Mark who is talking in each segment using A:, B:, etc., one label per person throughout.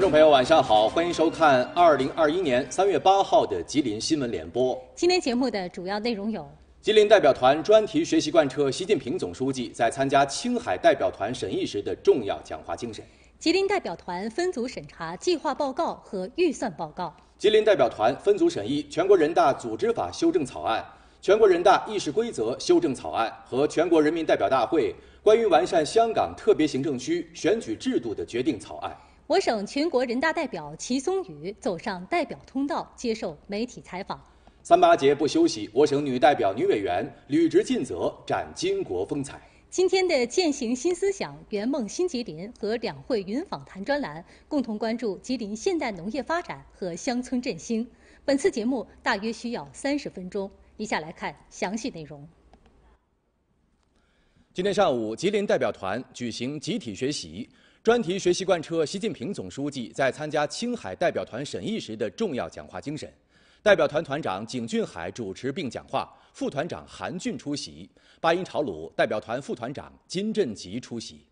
A: 观众朋友，晚上好，欢迎收看二零二一年三月八号的吉林新闻联播。
B: 今天节目的主要内容有：
A: 吉林代表团专题学习贯彻习近平总书记在参加青海代表团审议时的重要讲话精神；
B: 吉林代表团分组审查计划报告和预算报告；
A: 吉林代表团分组审议全国人大组织法修正草案、全国人大议事规则修正草案和全国人民代表大会关于完善香港特别行政区选举制度的决定草案。
B: 我省全国人大代表齐松宇走上代表通道接受媒体采访。
A: 三八节不休息，我省女代表、女委员履职尽责，展巾帼风采。
B: 今天的“践行新思想，圆梦新吉林”和“两会云访谈”专栏共同关注吉林现代农业发展和乡村振兴。本次节目大约需要三十分钟，以下来看详细内容。
A: 今天上午，吉林代表团举行集体学习。专题学习贯彻习近平总书记在参加青海代表团审议时的重要讲话精神，代表团团长景俊海主持并讲话，副团长韩俊出席，巴音朝鲁代表团副团长金振吉出席。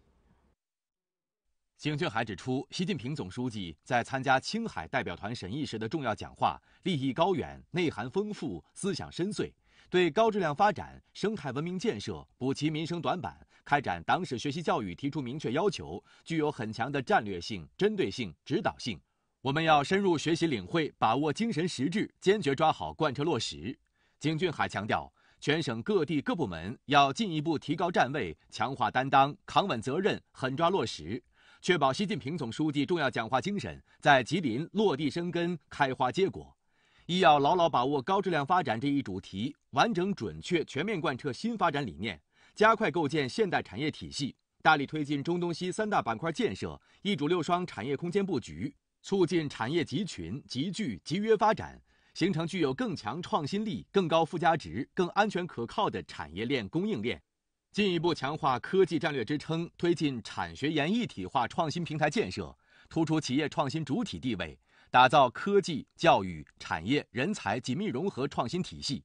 A: 景俊海指出，习近平总书记在参加青海代表团审议时的重要讲话，立意高远，内涵丰富，思想深邃，对高质量发展、生态文明建设、补齐民生短板。开展党史学习教育提出明确要求，具有很强的战略性、针对性、指导性。我们要深入学习领会，把握精神实质，坚决抓好贯彻落实。景俊海强调，全省各地各部门要进一步提高站位，强化担当，扛稳责任，狠抓落实，确保习近平总书记重要讲话精神在吉林落地生根、开花结果。一要牢牢把握高质量发展这一主题，完整、准确、全面贯彻新发展理念。加快构建现代产业体系，大力推进中东西三大板块建设“一主六双”产业空间布局，促进产业集群集聚集约发展，形成具有更强创新力、更高附加值、更安全可靠的产业链供应链。进一步强化科技战略支撑，推进产学研一体化创新平台建设，突出企业创新主体地位，打造科技、教育、产业、人才紧密融合创新体系。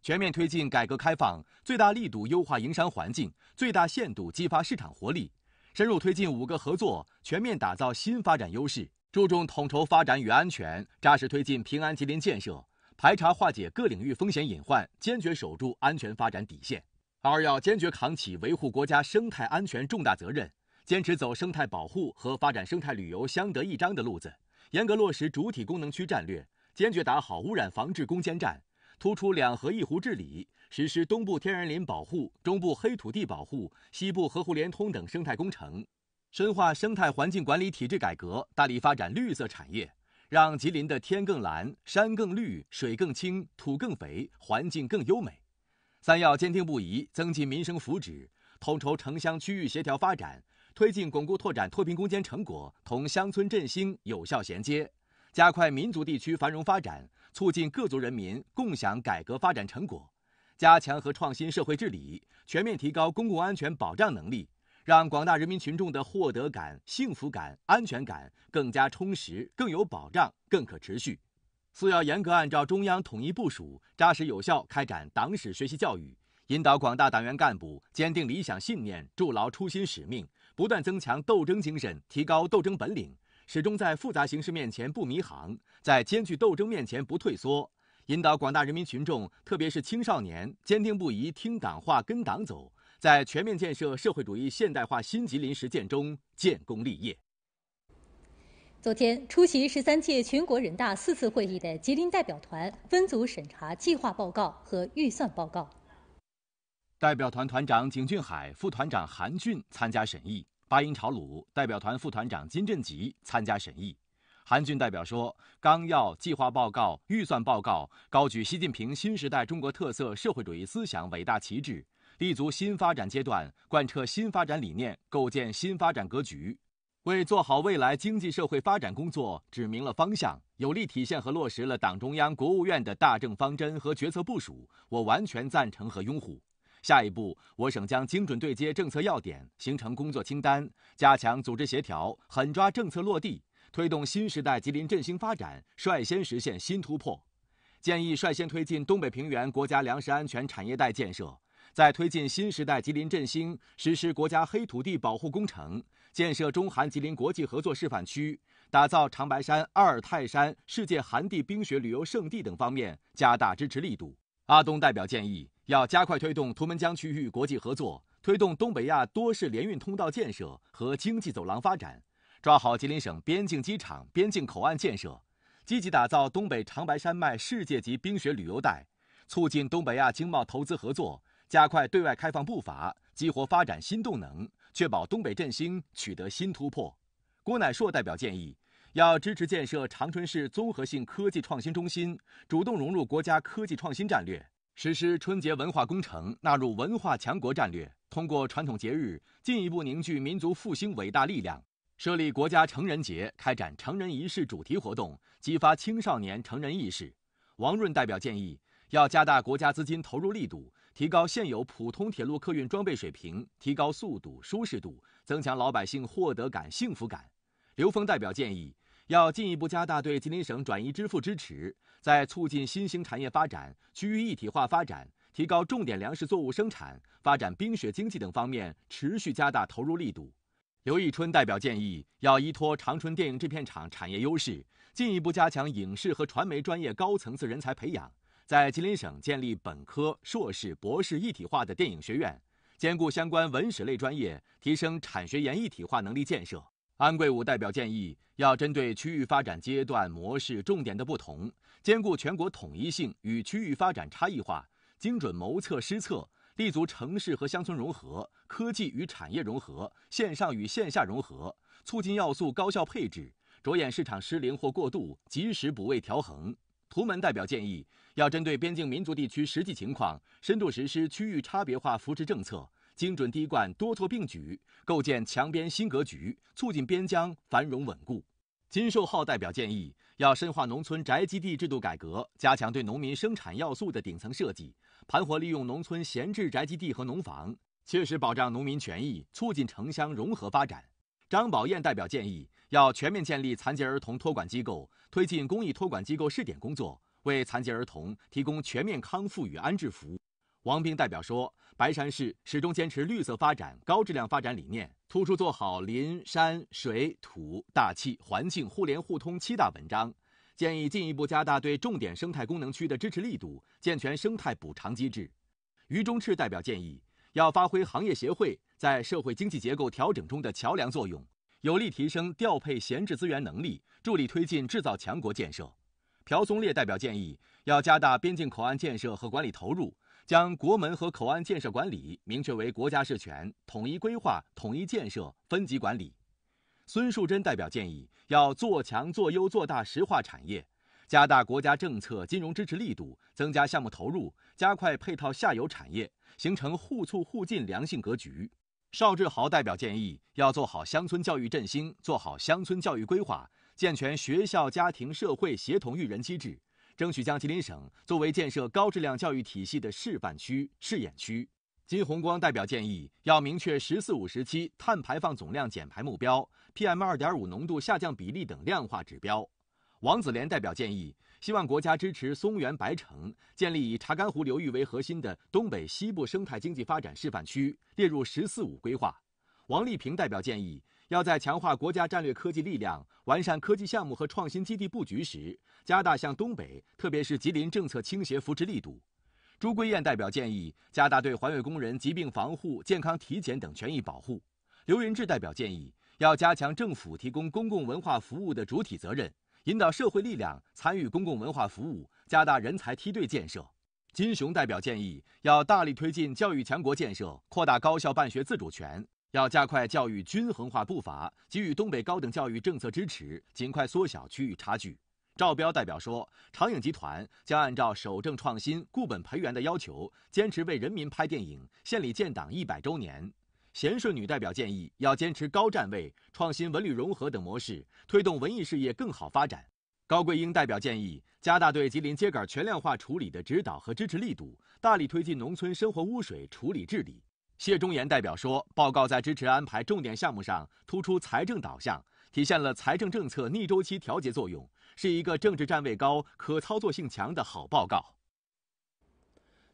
A: 全面推进改革开放，最大力度优化营商环境，最大限度激发市场活力，深入推进五个合作，全面打造新发展优势，注重统筹发展与安全，扎实推进平安吉林建设，排查化解各领域风险隐患，坚决守住安全发展底线。二要坚决扛起维护国家生态安全重大责任，坚持走生态保护和发展生态旅游相得益彰的路子，严格落实主体功能区战略，坚决打好污染防治攻坚战。突出两河一湖治理，实施东部天然林保护、中部黑土地保护、西部河湖连通等生态工程，深化生态环境管理体制改革，大力发展绿色产业，让吉林的天更蓝、山更绿、水更清、土更肥、环境更优美。三要坚定不移增进民生福祉，统筹城乡区域协调发展，推进巩固拓展脱贫攻坚成果同乡村振兴有效衔接，加快民族地区繁荣发展。促进各族人民共享改革发展成果，加强和创新社会治理，全面提高公共安全保障能力，让广大人民群众的获得感、幸福感、安全感更加充实、更有保障、更可持续。四要严格按照中央统一部署，扎实有效开展党史学习教育，引导广大党员干部坚定理想信念，筑牢初心使命，不断增强斗争精神，提高斗争本领。始终在复杂形势面前不迷航，在艰巨斗争面前不退缩，引导广大人民群众，特别是青少年，坚定不移听党话、跟党走，在全面建设社会主义现代化新吉林实践中建功立业。
B: 昨天，出席十三届全国人大四次会议的吉林代表团分组审查计划报告和预算报告。
A: 代表团团长景俊海、副团长韩俊参加审议。巴音朝鲁代表团副团长金振吉参加审议。韩俊代表说：“纲要、计划报告、预算报告高举习近平新时代中国特色社会主义思想伟大旗帜，立足新发展阶段，贯彻新发展理念，构建新发展格局，为做好未来经济社会发展工作指明了方向，有力体现和落实了党中央、国务院的大政方针和决策部署。我完全赞成和拥护。”下一步，我省将精准对接政策要点，形成工作清单，加强组织协调，狠抓政策落地，推动新时代吉林振兴发展，率先实现新突破。建议率先推进东北平原国家粮食安全产业带建设，在推进新时代吉林振兴、实施国家黑土地保护工程、建设中韩吉林国际合作示范区、打造长白山、阿尔泰山世界寒地冰雪旅游胜地等方面加大支持力度。阿东代表建议。要加快推动图们江区域国际合作，推动东北亚多式联运通道建设和经济走廊发展，抓好吉林省边境机场、边境口岸建设，积极打造东北长白山脉世界级冰雪旅游带，促进东北亚经贸投资合作，加快对外开放步伐，激活发展新动能，确保东北振兴取得新突破。郭乃硕代表建议，要支持建设长春市综合性科技创新中心，主动融入国家科技创新战略。实施春节文化工程，纳入文化强国战略，通过传统节日进一步凝聚民族复兴伟大力量。设立国家成人节，开展成人仪式主题活动，激发青少年成人意识。王润代表建议，要加大国家资金投入力度，提高现有普通铁路客运装备水平，提高速度舒适度，增强老百姓获得感幸福感。刘峰代表建议，要进一步加大对吉林省转移支付支持。在促进新兴产业发展、区域一体化发展、提高重点粮食作物生产、发展冰雪经济等方面持续加大投入力度。刘义春代表建议，要依托长春电影制片厂产业优势，进一步加强影视和传媒专业高层次人才培养，在吉林省建立本科、硕士、博士一体化的电影学院，兼顾相关文史类专业，提升产学研一体化能力建设。安贵武代表建议，要针对区域发展阶段模式重点的不同。兼顾全国统一性与区域发展差异化，精准谋策施策，立足城市和乡村融合、科技与产业融合、线上与线下融合，促进要素高效配置，着眼市场失灵或过度，及时补位调衡。图们代表建议，要针对边境民族地区实际情况，深度实施区域差别化扶持政策，精准滴灌、多措并举，构建强边新格局，促进边疆繁荣稳固。金寿浩代表建议，要深化农村宅基地制度改革，加强对农民生产要素的顶层设计，盘活利用农村闲置宅基地和农房，切实保障农民权益，促进城乡融合发展。张宝艳代表建议，要全面建立残疾儿童托管机构，推进公益托管机构试点工作，为残疾儿童提供全面康复与安置服务。王兵代表说：“白山市始终坚持绿色发展、高质量发展理念，突出做好林山水土大气环境互联互通七大文章。”建议进一步加大对重点生态功能区的支持力度，健全生态补偿机制。于忠赤代表建议，要发挥行业协会在社会经济结构调整中的桥梁作用，有力提升调配闲置资源能力，助力推进制造强国建设。朴松烈代表建议，要加大边境口岸建设和管理投入。将国门和口岸建设管理明确为国家事权，统一规划、统一建设、分级管理。孙树珍代表建议，要做强、做优、做大石化产业，加大国家政策、金融支持力度，增加项目投入，加快配套下游产业，形成互促互进良性格局。邵志豪代表建议，要做好乡村教育振兴，做好乡村教育规划，健全学校、家庭、社会协同育人机制。争取将吉林省作为建设高质量教育体系的示范区、试验区。金宏光代表建议，要明确“十四五”时期碳排放总量减排目标、PM2.5 浓度下降比例等量化指标。王子莲代表建议，希望国家支持松原白城建立以查干湖流域为核心的东北西部生态经济发展示范区，列入“十四五”规划。王立平代表建议。要在强化国家战略科技力量、完善科技项目和创新基地布局时，加大向东北，特别是吉林政策倾斜、扶持力度。朱桂艳代表建议加大对环卫工人疾病防护、健康体检等权益保护。刘云志代表建议要加强政府提供公共文化服务的主体责任，引导社会力量参与公共文化服务，加大人才梯队建设。金雄代表建议要大力推进教育强国建设，扩大高校办学自主权。要加快教育均衡化步伐，给予东北高等教育政策支持，尽快缩小区域差距。赵彪代表说，长影集团将按照守正创新、固本培元的要求，坚持为人民拍电影。县里建党一百周年，贤顺女代表建议要坚持高站位、创新文旅融合等模式，推动文艺事业更好发展。高桂英代表建议加大对吉林秸秆全量化处理的指导和支持力度，大力推进农村生活污水处理治理。谢忠言代表说：“报告在支持安排重点项目上突出财政导向，体现了财政政策逆周期调节作用，是一个政治站位高、可操作性强的好报告。”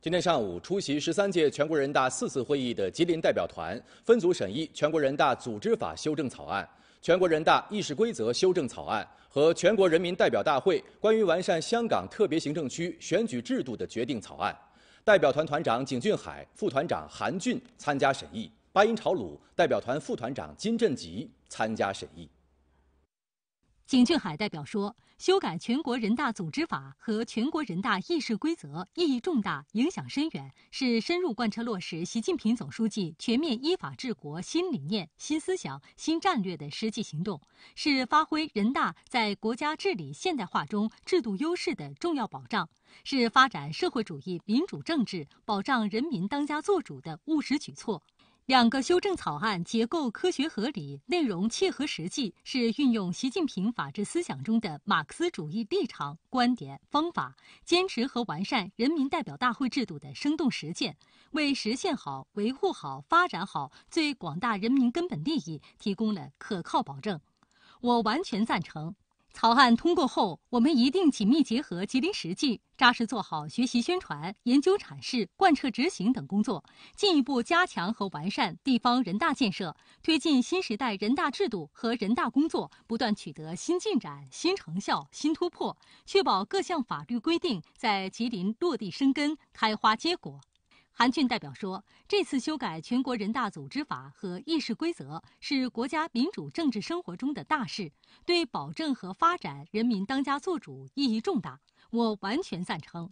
A: 今天上午，出席十三届全国人大四次会议的吉林代表团分组审议《全国人大组织法修正草案》、《全国人大议事规则修正草案》和《全国人民代表大会关于完善香港特别行政区选举制度的决定草案》。代表团团长景俊海、副团长韩俊参加审议，巴音朝鲁代表团副团长金振吉参加审议。
B: 景俊海代表说：“修改全国人大组织法和全国人大议事规则意义重大，影响深远，是深入贯彻落实习近平总书记全面依法治国新理念新思想新战略的实际行动，是发挥人大在国家治理现代化中制度优势的重要保障，是发展社会主义民主政治、保障人民当家作主的务实举措。”两个修正草案结构科学合理，内容切合实际，是运用习近平法治思想中的马克思主义立场、观点、方法，坚持和完善人民代表大会制度的生动实践，为实现好、维护好、发展好最广大人民根本利益提供了可靠保证。我完全赞成。草案通过后，我们一定紧密结合吉林实际，扎实做好学习宣传、研究阐释、贯彻执行等工作，进一步加强和完善地方人大建设，推进新时代人大制度和人大工作不断取得新进展、新成效、新突破，确保各项法律规定在吉林落地生根、开花结果。韩俊代表说：“这次修改全国人大组织法和议事规则是国家民主政治生活中的大事，对保证和发展人民当家作主意义重大，我完全赞成。”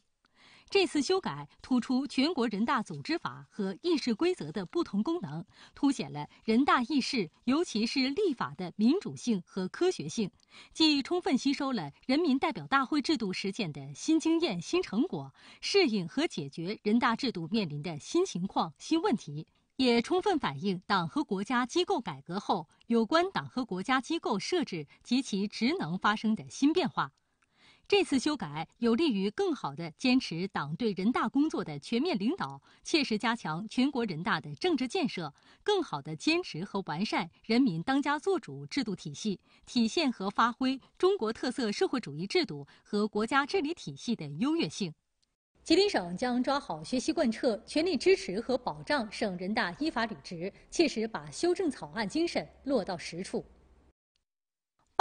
B: 这次修改突出全国人大组织法和议事规则的不同功能，凸显了人大议事，尤其是立法的民主性和科学性，既充分吸收了人民代表大会制度实践的新经验、新成果，适应和解决人大制度面临的新情况、新问题，也充分反映党和国家机构改革后有关党和国家机构设置及其职能发生的新变化。这次修改有利于更好的坚持党对人大工作的全面领导，切实加强全国人大的政治建设，更好的坚持和完善人民当家作主制度体系，体现和发挥中国特色社会主义制度和国家治理体系的优越性。吉林省将抓好学习贯彻，全力支持和保障省人大依法履职，切实把修正草案精神落到实处。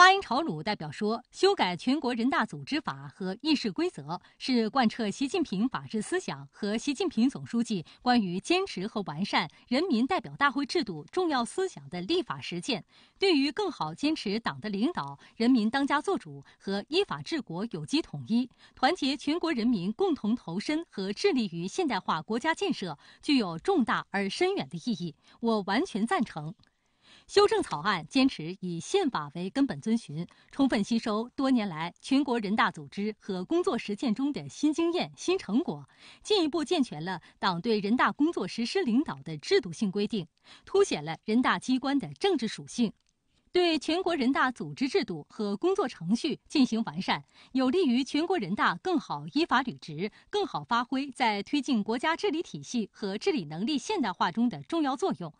B: 巴音朝鲁代表说：“修改全国人大组织法和议事规则，是贯彻习近平法治思想和习近平总书记关于坚持和完善人民代表大会制度重要思想的立法实践，对于更好坚持党的领导、人民当家作主和依法治国有机统一，团结全国人民共同投身和致力于现代化国家建设，具有重大而深远的意义。我完全赞成。”修正草案坚持以宪法为根本遵循，充分吸收多年来全国人大组织和工作实践中的新经验、新成果，进一步健全了党对人大工作实施领导的制度性规定，凸显了人大机关的政治属性，对全国人大组织制度和工作程序进行完善，有利于全国人大更好依法履职，更好发挥在推进国家治理体系和治理能力现代化中的重要作用。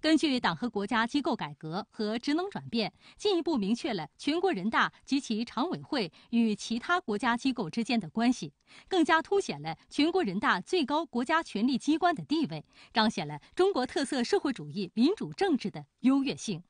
B: 根据党和国家机构改革和职能转变，进一步明确了全国人大及其常委会与其他国家机构之间的关系，更加凸显了全国人大最高国家权力机关的地位，彰显了中国特色社会主义民主政治的优越性。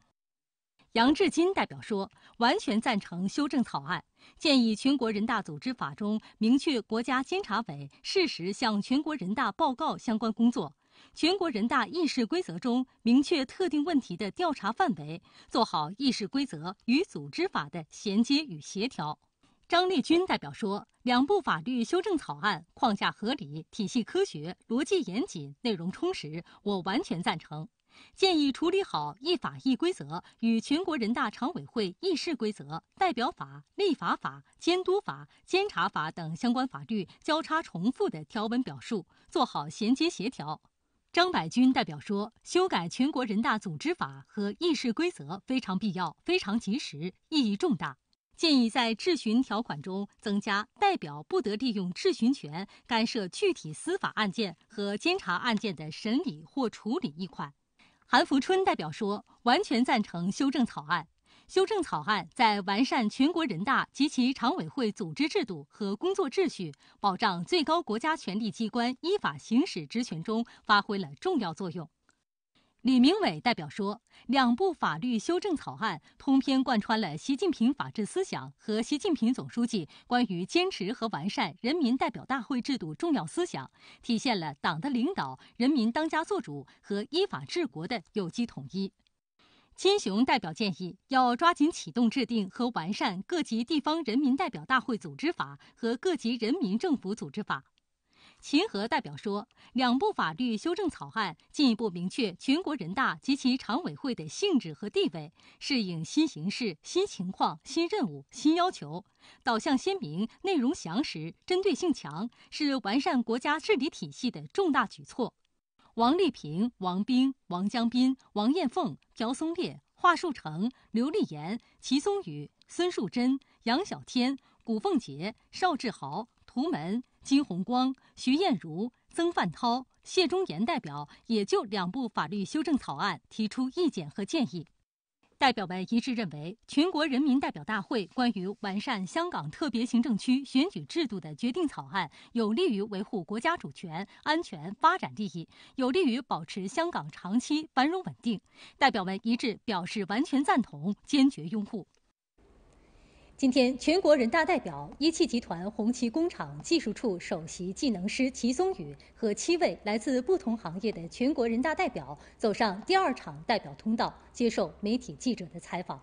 B: 杨志金代表说：“完全赞成修正草案，建议《全国人大组织法》中明确国家监察委适时向全国人大报告相关工作。”全国人大议事规则中明确特定问题的调查范围，做好议事规则与组织法的衔接与协调。张利军代表说：“两部法律修正草案框架合理、体系科学、逻辑严谨、内容充实，我完全赞成。建议处理好一法一规则与全国人大常委会议事规则、代表法、立法法、监督法、监察法等相关法律交叉重复的条文表述，做好衔接协调。”张柏军代表说：“修改全国人大组织法和议事规则非常必要，非常及时，意义重大。建议在质询条款中增加代表不得利用质询权干涉具体司法案件和监察案件的审理或处理一款。”韩福春代表说：“完全赞成修正草案。”修正草案在完善全国人大及其常委会组织制度和工作秩序，保障最高国家权力机关依法行使职权中发挥了重要作用。李明伟代表说，两部法律修正草案通篇贯穿了习近平法治思想和习近平总书记关于坚持和完善人民代表大会制度重要思想，体现了党的领导、人民当家作主和依法治国的有机统一。金雄代表建议，要抓紧启动制定和完善各级地方人民代表大会组织法和各级人民政府组织法。秦和代表说，两部法律修正草案进一步明确全国人大及其常委会的性质和地位，适应新形势、新情况、新任务、新要求，导向鲜明，内容详实，针对性强，是完善国家治理体系的重大举措。王丽萍、王兵、王江斌、王艳凤、朴松烈、华树成、刘丽岩、齐松宇、孙树珍、杨晓天、古凤杰、邵志豪、屠门、金红光、徐艳茹、曾范涛、谢忠言代表，也就两部法律修正草案提出意见和建议。代表们一致认为，全国人民代表大会关于完善香港特别行政区选举制度的决定草案，有利于维护国家主权、安全、发展利益，有利于保持香港长期繁荣稳定。代表们一致表示完全赞同，坚决拥护。今天，全国人大代表一汽集团红旗工厂技术处首席技能师齐松宇和七位来自不同行业的全国人大代表走上第二场代表通道，接受媒体记者的采访。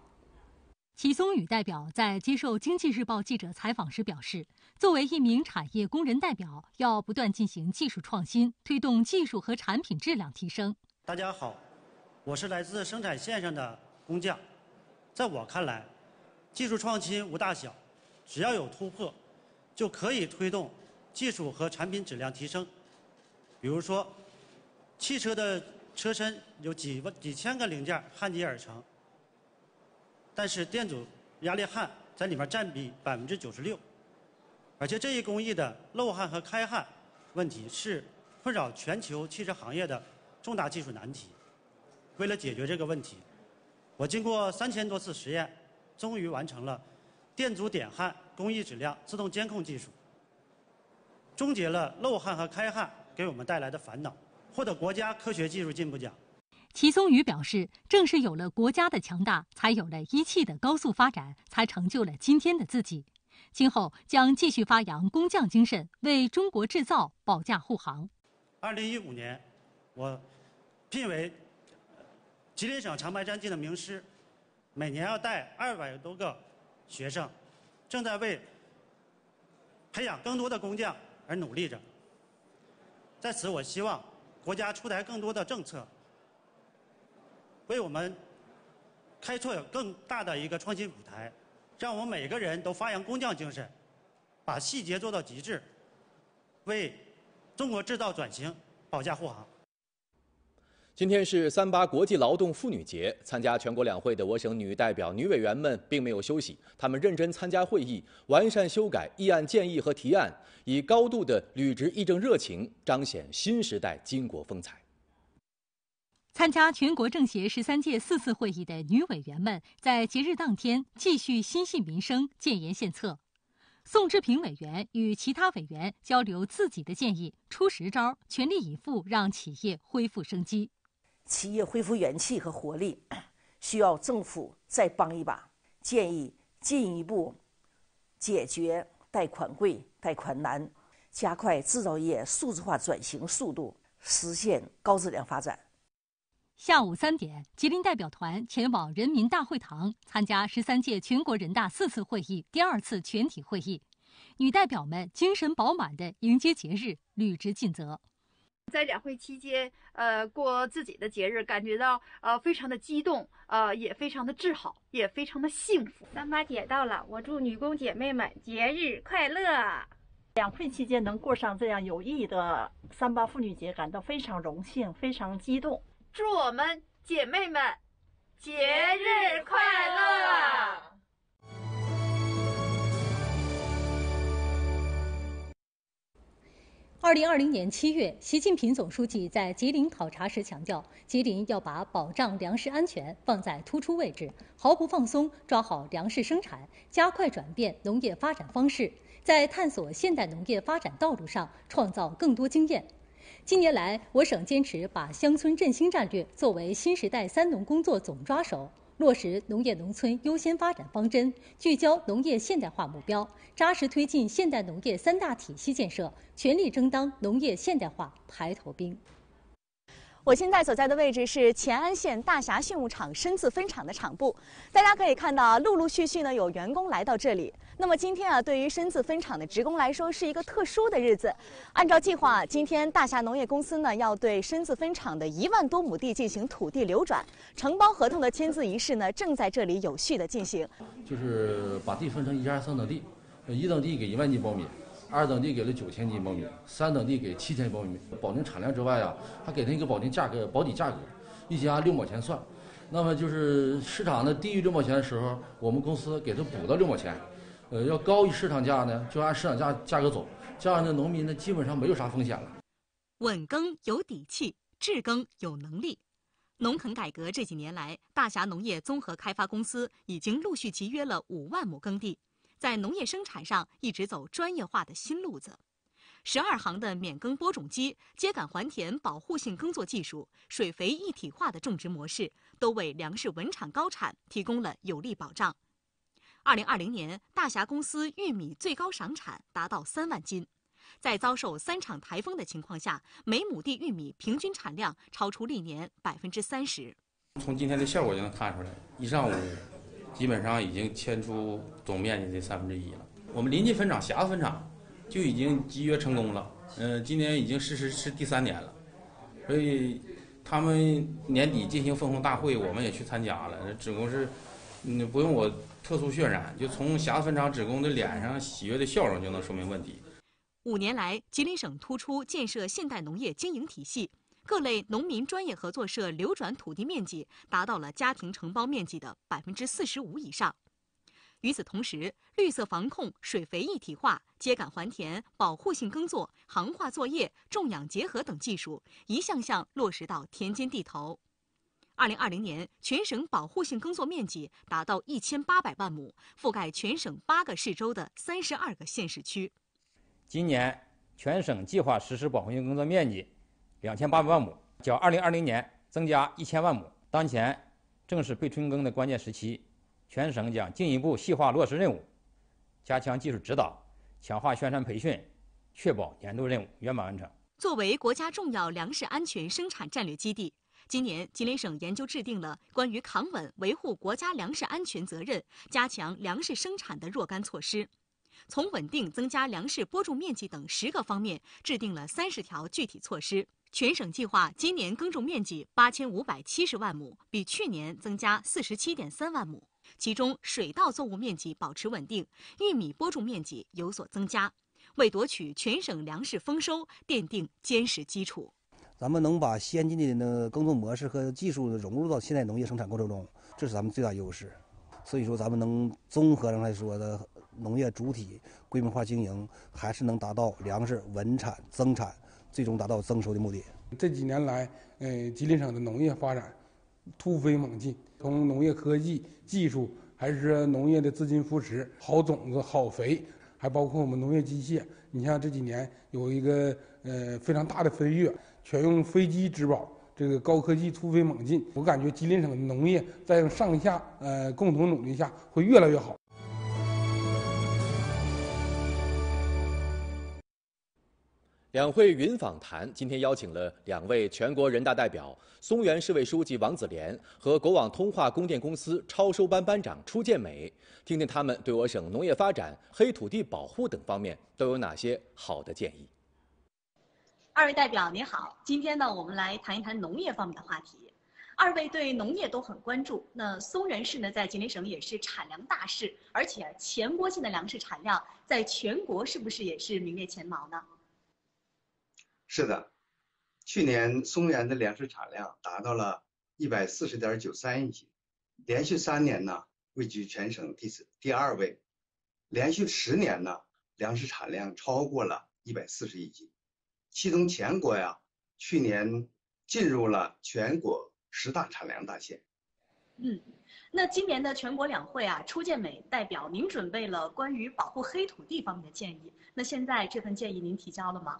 B: 齐松宇代表在接受经济日报记者采访时表示：“作为一名产业工人代表，要不断进行技术创新，推动技术和产品质量提升。”
C: 大家好，我是来自生产线上的工匠，在我看来。技术创新无大小，只要有突破，就可以推动技术和产品质量提升。比如说，汽车的车身有几万几千个零件焊接而成，但是电阻压力焊在里面占比百分之九十六，而且这一工艺的漏焊和开焊问题是困扰全球汽车行业的重大技术难题。为了解决这个问题，我经过三千多次实验。终于完成了电阻点焊工艺质量自动监控技术，终结了漏焊和开焊给我们带来的烦恼，获得国家科学技术进步奖。齐松宇表示，正
B: 是有了国家的强大，才有了一汽的高速发展，才成就了今天的自己。今后将继续发扬工匠精神，为中国制造保驾护航。
C: 二零一五年，我聘为吉林省长白山界的名师。每年要带二百多个学生，正在为培养更多的工匠而努力着。在此，我希望国家出台更多的政策，为我们开拓更大的一个创新舞台，让我们每个人都发扬工匠精神，把细节做到极致，为中国制造转型保驾护航。今天是三八国际
A: 劳动妇女节，参加全国两会的我省女代表、女委员们并没有休息，她们认真参加会议，完善修改议案、建议和提案，以高度的履职议政热情，彰显新时代巾帼风采。
B: 参加全国政协十三届四次会议的女委员们在节日当天继续心系民生，建言献策。宋志平委员与其他委员交流自己的建议，出实招，全力以赴让企业恢复生机。企业恢复元气和活力，
D: 需要政府再帮一把。建议进一步解决贷款贵、贷款难，加快制造业数字化转
B: 型速度，实现高质量发展。下午三点，吉林代表团前往人民大会堂参加十三届全国人大四次会议第二次全体会议。女代表们精神饱满地迎接节日，履职尽责。
D: 在两会期间，呃，过自己的节日，感觉到呃非常的激动，呃，也非常的自豪，也非常的幸福。三八节到了，我祝女工姐妹们节日快乐。两会期间能过上这样有意义的三八妇女节，感到非常荣幸，非常激动。祝我们姐妹们节日快乐。
B: 二零二零年七月，习近平总书记在吉林考察时强调，吉林要把保障粮食安全放在突出位置，毫不放松抓好粮食生产，加快转变农业发展方式，在探索现代农业发展道路上创造更多经验。近年来，我省坚持把乡村振兴战略作为新时代三农工作总抓手。落实农业农村优先发展方针，聚焦农业现代化目标，扎实推进现代农业三大体系建设，全力争当农业现代化排头兵。我现在所在的位置是乾安县大峡畜牧
E: 场深字分场的场部，大家可以看到，陆陆续续呢有员工来到这里。那么今天啊，对于深字分厂的职工来说是一个特殊的日子。按照计划，今天大霞农业公司呢要对深字分厂的一万多亩地进行土地流转，承包合同的签字仪式呢正在这里有序的进行。
C: 就是把地分成一、二、三等地，一等地给一万斤苞米，二等地给了九千斤苞米，三等地给七千斤苞米。保定产量之外啊，还给那一个保定价格、保底价格，一斤按六毛钱算。那么就是市场呢低于六毛钱的时候，我们公司给他补到六毛钱。呃，要高于市场价呢，就按市场价价格走，这样呢，农民呢基本上没有啥风险了。
E: 稳耕有底气，治耕有能力。农垦改革这几年来，大侠农业综合开发公司已经陆续集约了五万亩耕地，在农业生产上一直走专业化的新路子。十二行的免耕播种机、秸秆还田、保护性耕作技术、水肥一体化的种植模式，都为粮食稳产高产提供了有力保障。二零二零年，大侠公司玉米最高赏产达到三万斤，在遭受三场台风的情况下，每亩地玉米平均产量超出历年百分之三十。
C: 从今天的效果就能看出来，一上午基本上已经迁出总面积的三分之一了。
A: 我们临近分厂霞子分厂就已经集约成功了。嗯，今年已经实施是第三年了，所以他们年底进行分红大会，我们也去参加了。只不过是，嗯，不用我。特殊渲染，就从霞分厂职工的脸上喜悦的笑容就能说明问题。
E: 五年来，吉林省突出建设现代农业经营体系，各类农民专业合作社流转土地面积达到了家庭承包面积的百分之四十五以上。与此同时，绿色防控、水肥一体化、秸秆还田、保护性耕作、航化作业、种养结合等技术，一项项落实到田间地头。二零二零年，全省保护性耕作面积达到一千八百万亩，覆盖全省八个市州的
A: 三十二个县市区。
C: 今年，全省计划实施保护性耕作面积两千八百万亩，较二零二零年增加一千万亩。当前正是备春耕的关键时期，全省将进一步细化落实任务，加
A: 强技术指导，强化宣传培训，确保年度任务圆满完成。
E: 作为国家重要粮食安全生产战略基地。今年，吉林省研究制定了关于扛稳维护国家粮食安全责任、加强粮食生产的若干措施，从稳定增加粮食播种面积等十个方面，制定了三十条具体措施。全省计划今年耕种面积八千五百七十万亩，比去年增加四十七点三万亩。其中，水稻作物面积保持稳定，玉米播种面积有所增加，为夺取全省粮食丰收奠定坚实
C: 基础。咱们能把先进的那个耕作模式和技术融入到现在农业生产过程中，这是咱们最大优势。所以说，咱们能综合上来说的农业主体规模化经营，还是能达到粮食稳产增产，最终达到增收的目的。这几年来，嗯，吉林省的农业发展突飞猛进，从农业科技技术，还是农业的资金扶持、好种子、好肥，还包括我们农业机械，你像这几年有一个呃非常大的飞跃。全用飞机植保，这个高科技突飞猛进。我感觉吉林省农业在上下呃共同努力下，会越来越好。
A: 两会云访谈今天邀请了两位全国人大代表：松原市委书记王子莲和国网通化供电公司抄收班班长初建美，听听他们对我省农业发展、黑土地保护等方面都有哪些好的建议。
E: 二位代表您好，今天呢，我们来谈一谈农业方面的话题。二位对农业都很关注。那松原市呢，在吉林省也是产粮大市，而且全国县的粮食产量在全国是不是也是名列前茅呢？
F: 是的，去年松原的粮食产量达到了一百四十点九三亿斤，连续三年呢位居全省第四、第二位，连续十年呢粮食产量超过了一百四十亿斤。其中，全国呀，去年进入了全国十大产粮大县。
E: 嗯，那今年的全国两会啊，初建美代表，您准备了关于保护黑土地方面的建议？那现在这份建议您提交了吗？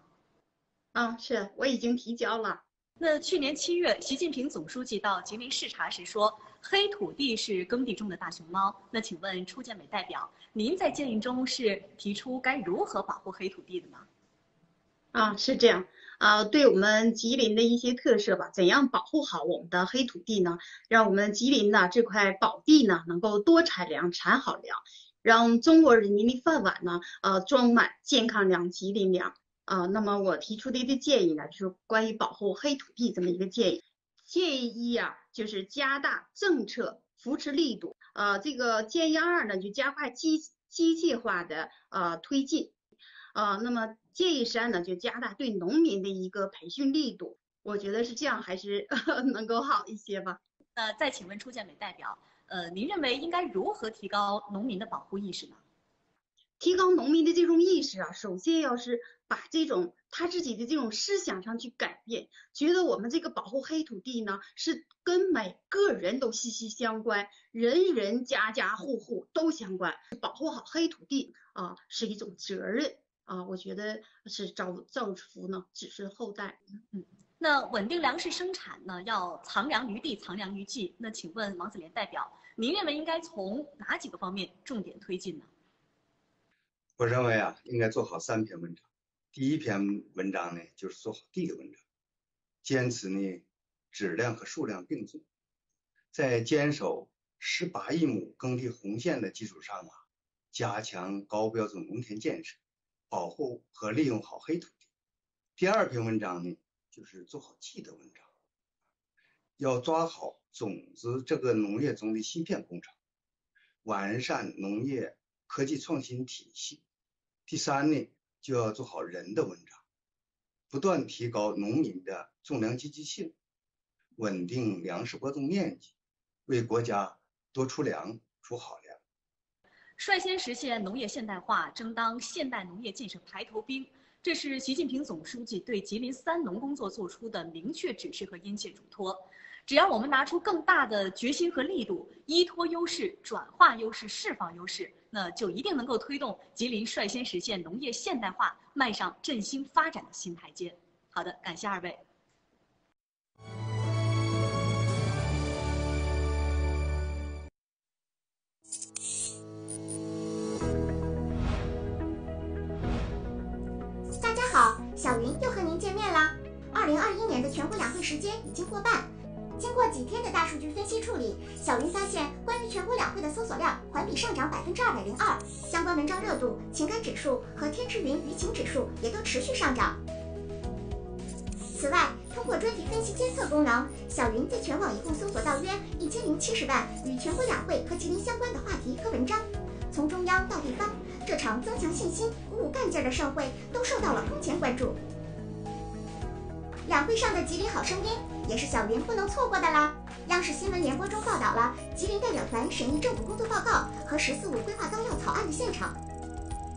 E: 啊，是我已经提交了。那去年七月，习近平总书记到吉林视察时说，黑土地是耕地中的大熊猫。那请问，初建美代表，您在建议中是提出该如何保护黑土地的吗？
D: 啊，是这样啊，对我们吉林的一些特色吧，怎样保护好我们的黑土地呢？让我们吉林的这块宝地呢，能够多产粮、产好粮，让中国人民的饭碗呢，呃，装满健康粮、吉林粮啊。那么我提出的一个建议呢，就是关于保护黑土地这么一个建议。建议一啊，就是加大政策扶持力度啊。这个建议二呢，就加快机机械化的啊推进啊。那么。建议山呢，就加大对农民的一个培训力度。我觉得是这样，还是 能够好一些吧。
E: 呃，再请问初建美代表，呃，您认为应该如何提高农民的保护意识呢？
D: 提高农民的这种意识啊，首先要是把这种他自己的这种思想上去改变，觉得我们这个保护黑土地呢，是跟每个人都息息相关，人人家家户户都相关。保护好黑土地啊，是一种责任。啊，我觉得是造造福呢，只是后代。嗯，
E: 那稳定粮食生产呢，要藏粮于地、藏粮于技。那请问王子莲代表，您认为应该从哪几个方面重点推进呢？
F: 我认为啊，应该做好三篇文章。第一篇文章呢，就是做好地的文章，坚持呢质量和数量并重，在坚守十八亿亩耕地红线的基础上啊，加强高标准农田建设。保护和利用好黑土地。第二篇文章呢，就是做好技的文章，要抓好种子这个农业中的芯片工程，完善农业科技创新体系。第三呢，就要做好人的文章，不断提高农民的种粮积极性，稳定粮食播种面积，为国家多出粮、出好粮。
E: 率先实现农业现代化，争当现代农业建设排头兵，这是习近平总书记对吉林三农工作作出的明确指示和殷切嘱托。只要我们拿出更大的决心和力度，依托优势、转化优势、释放优势，那就一定能够推动吉林率先实现农业现代化，迈上振兴发展的新台阶。好的，感谢二位。
G: 经过半，经过几天的大数据分析处理，小云发现关于全国两会的搜索量环比上涨百分之二百零二，相关文章热度、情感指数和天之云舆情指数也都持续上涨。此外，通过专题分析监测功能，小云在全网一共搜索到约一千零七十万与全国两会和吉林相关的话题和文章。从中央到地方，这场增强信心、鼓舞干劲的盛会都受到了空前关注。两会上的吉林好声音。也是小云不能错过的啦。央视新闻联播中报道了吉林代表团审议政府工作报告和“十四五”规划纲要草案的现场。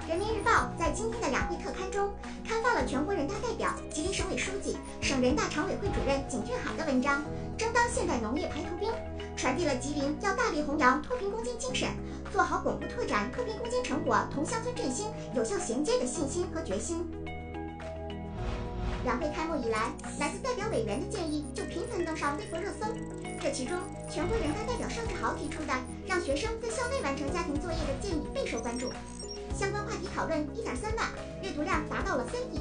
G: 人民日报在今天的两会特刊中刊发了全国人大代表、吉林省委书记、省人大常委会主任景俊海的文章《争当现代农业排头兵》，传递了吉林要大力弘扬脱贫攻坚精神，做好巩固拓展脱贫攻坚成果同乡村振兴有效衔接的信心和决心。两会开幕以来，来自代表委员的建议就频频登上微博热搜。这其中，全国人大代表邵志豪提出的让学生在校内完成家庭作业的建议备受关注，相关话题讨论1.3万，阅读量达到了3亿。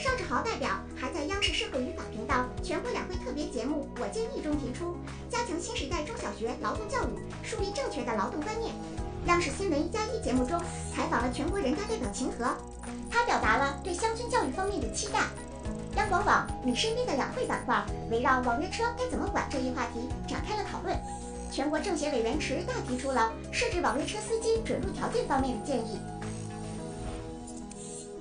G: 邵志豪代表还在央视社会与法频道《全国两会特别节目我建议》中提出，加强新时代中小学劳动教育，树立正确的劳动观念。央视新闻一加一节目中采访了全国人大代表秦和。表达了对乡村教育方面的期待。央广网，你身边的两会板块围绕网约车该怎么管这一话题展开了讨论。全国政协委员池大提出了设置网约车司机准入条件方面的建议。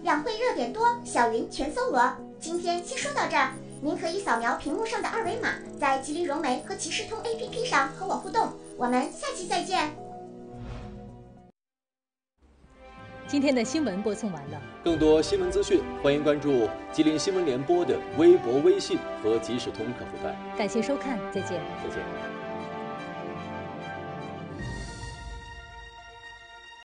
G: 两会热点多，小云全搜罗。今天先说到这儿，您可以扫描屏幕上的二维码，在吉林融媒和骑士通 APP 上和我互动。我们下期再见。
B: 今天的新闻播送完了。
A: 更多新闻资讯，欢迎关注吉林新闻联播的微博、微信和即时通客户端。
B: 感谢收看，再见。再见。